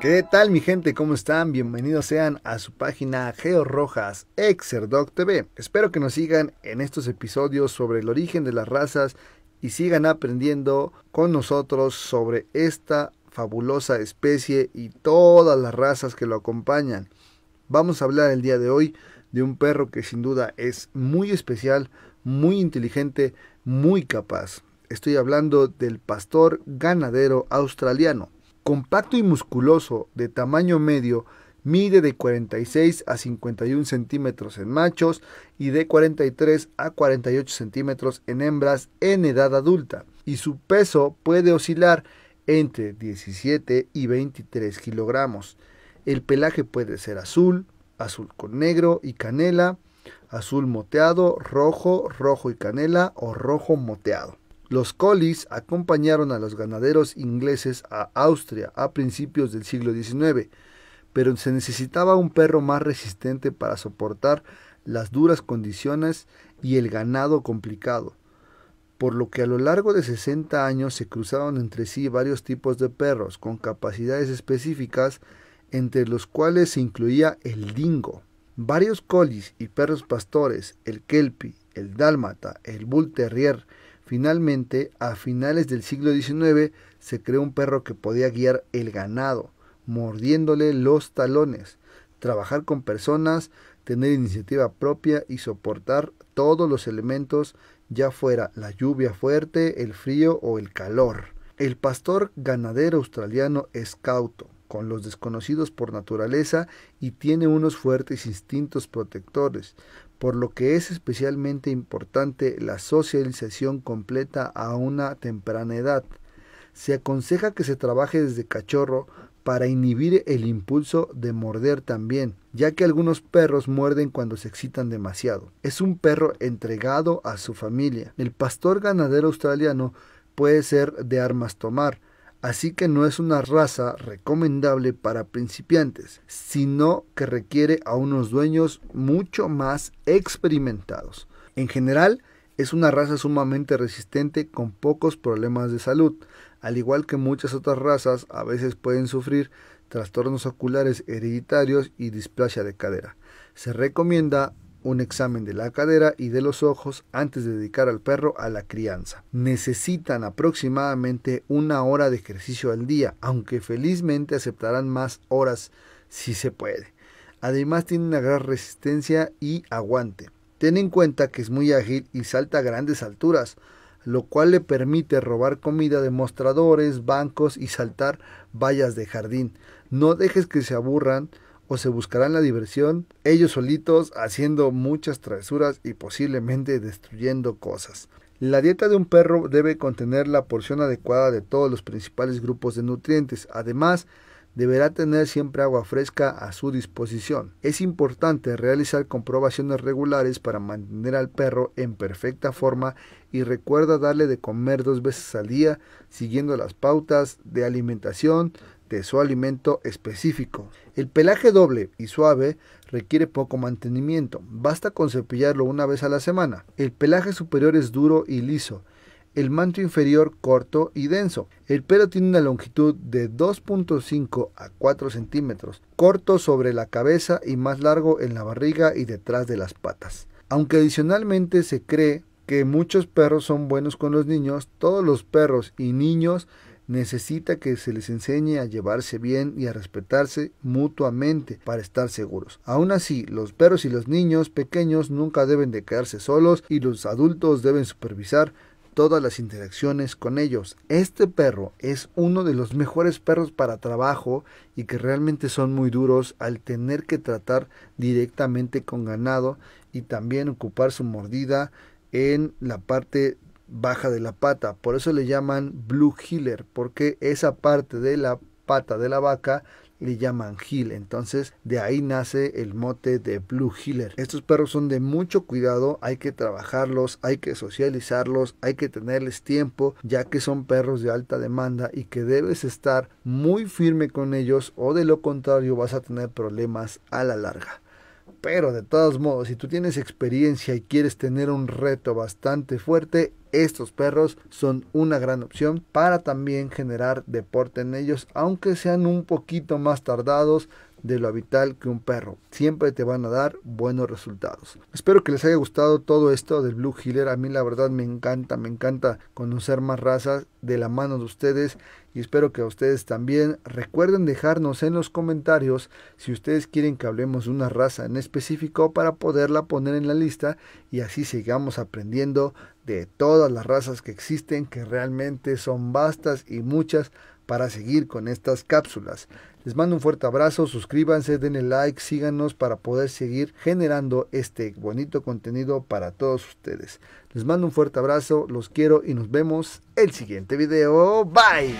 ¿Qué tal mi gente? ¿Cómo están? Bienvenidos sean a su página GeoRojas Rojas Exerdoc TV. Espero que nos sigan en estos episodios sobre el origen de las razas y sigan aprendiendo con nosotros sobre esta fabulosa especie y todas las razas que lo acompañan. Vamos a hablar el día de hoy de un perro que sin duda es muy especial, muy inteligente, muy capaz. Estoy hablando del pastor ganadero australiano compacto y musculoso, de tamaño medio, mide de 46 a 51 centímetros en machos y de 43 a 48 centímetros en hembras en edad adulta, y su peso puede oscilar entre 17 y 23 kilogramos. El pelaje puede ser azul, azul con negro y canela, azul moteado, rojo, rojo y canela o rojo moteado. Los colis acompañaron a los ganaderos ingleses a Austria a principios del siglo XIX, pero se necesitaba un perro más resistente para soportar las duras condiciones y el ganado complicado, por lo que a lo largo de 60 años se cruzaron entre sí varios tipos de perros con capacidades específicas, entre los cuales se incluía el dingo. Varios colis y perros pastores, el kelpie, el dálmata, el bull terrier, Finalmente, a finales del siglo XIX se creó un perro que podía guiar el ganado, mordiéndole los talones, trabajar con personas, tener iniciativa propia y soportar todos los elementos, ya fuera la lluvia fuerte, el frío o el calor. El pastor ganadero australiano cauto con los desconocidos por naturaleza y tiene unos fuertes instintos protectores, por lo que es especialmente importante la socialización completa a una temprana edad. Se aconseja que se trabaje desde cachorro para inhibir el impulso de morder también, ya que algunos perros muerden cuando se excitan demasiado. Es un perro entregado a su familia. El pastor ganadero australiano puede ser de armas tomar, así que no es una raza recomendable para principiantes, sino que requiere a unos dueños mucho más experimentados. En general, es una raza sumamente resistente con pocos problemas de salud, al igual que muchas otras razas a veces pueden sufrir trastornos oculares hereditarios y displasia de cadera. Se recomienda un examen de la cadera y de los ojos antes de dedicar al perro a la crianza. Necesitan aproximadamente una hora de ejercicio al día, aunque felizmente aceptarán más horas si se puede. Además tiene una gran resistencia y aguante. Ten en cuenta que es muy ágil y salta a grandes alturas, lo cual le permite robar comida de mostradores, bancos y saltar vallas de jardín. No dejes que se aburran o se buscarán la diversión ellos solitos haciendo muchas travesuras y posiblemente destruyendo cosas. La dieta de un perro debe contener la porción adecuada de todos los principales grupos de nutrientes. Además, deberá tener siempre agua fresca a su disposición. Es importante realizar comprobaciones regulares para mantener al perro en perfecta forma y recuerda darle de comer dos veces al día siguiendo las pautas de alimentación su alimento específico. El pelaje doble y suave requiere poco mantenimiento, basta con cepillarlo una vez a la semana. El pelaje superior es duro y liso, el manto inferior corto y denso. El pelo tiene una longitud de 2.5 a 4 centímetros, corto sobre la cabeza y más largo en la barriga y detrás de las patas. Aunque adicionalmente se cree que muchos perros son buenos con los niños, todos los perros y niños necesita que se les enseñe a llevarse bien y a respetarse mutuamente para estar seguros. Aún así, los perros y los niños pequeños nunca deben de quedarse solos y los adultos deben supervisar todas las interacciones con ellos. Este perro es uno de los mejores perros para trabajo y que realmente son muy duros al tener que tratar directamente con ganado y también ocupar su mordida en la parte baja de la pata. Por eso le llaman blue healer, porque esa parte de la pata de la vaca le llaman heel. Entonces de ahí nace el mote de blue healer. Estos perros son de mucho cuidado, hay que trabajarlos, hay que socializarlos, hay que tenerles tiempo, ya que son perros de alta demanda y que debes estar muy firme con ellos o de lo contrario vas a tener problemas a la larga. Pero de todos modos, si tú tienes experiencia y quieres tener un reto bastante fuerte, estos perros son una gran opción para también generar deporte en ellos, aunque sean un poquito más tardados, de lo vital que un perro. Siempre te van a dar buenos resultados. Espero que les haya gustado todo esto del Blue Healer. A mí la verdad me encanta, me encanta conocer más razas de la mano de ustedes y espero que a ustedes también. Recuerden dejarnos en los comentarios si ustedes quieren que hablemos de una raza en específico para poderla poner en la lista y así sigamos aprendiendo de todas las razas que existen que realmente son vastas y muchas para seguir con estas cápsulas. Les mando un fuerte abrazo, suscríbanse, denle like, síganos para poder seguir generando este bonito contenido para todos ustedes. Les mando un fuerte abrazo, los quiero y nos vemos el siguiente video. Bye.